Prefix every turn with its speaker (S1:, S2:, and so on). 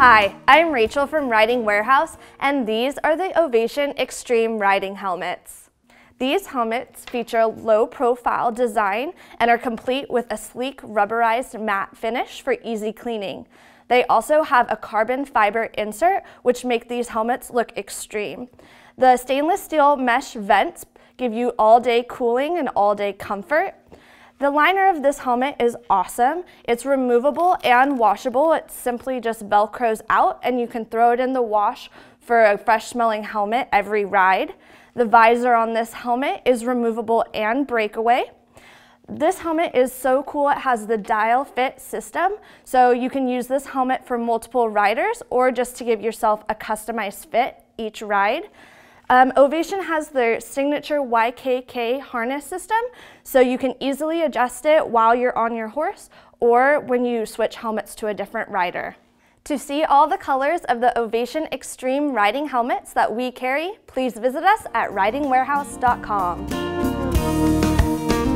S1: Hi, I'm Rachel from Riding Warehouse, and these are the Ovation Extreme Riding Helmets. These helmets feature a low-profile design and are complete with a sleek rubberized matte finish for easy cleaning. They also have a carbon fiber insert, which make these helmets look extreme. The stainless steel mesh vents give you all-day cooling and all-day comfort. The liner of this helmet is awesome. It's removable and washable. It simply just Velcros out and you can throw it in the wash for a fresh smelling helmet every ride. The visor on this helmet is removable and breakaway. This helmet is so cool. It has the dial fit system. So you can use this helmet for multiple riders or just to give yourself a customized fit each ride. Um, Ovation has their signature YKK harness system, so you can easily adjust it while you're on your horse or when you switch helmets to a different rider. To see all the colors of the Ovation Extreme riding helmets that we carry, please visit us at ridingwarehouse.com.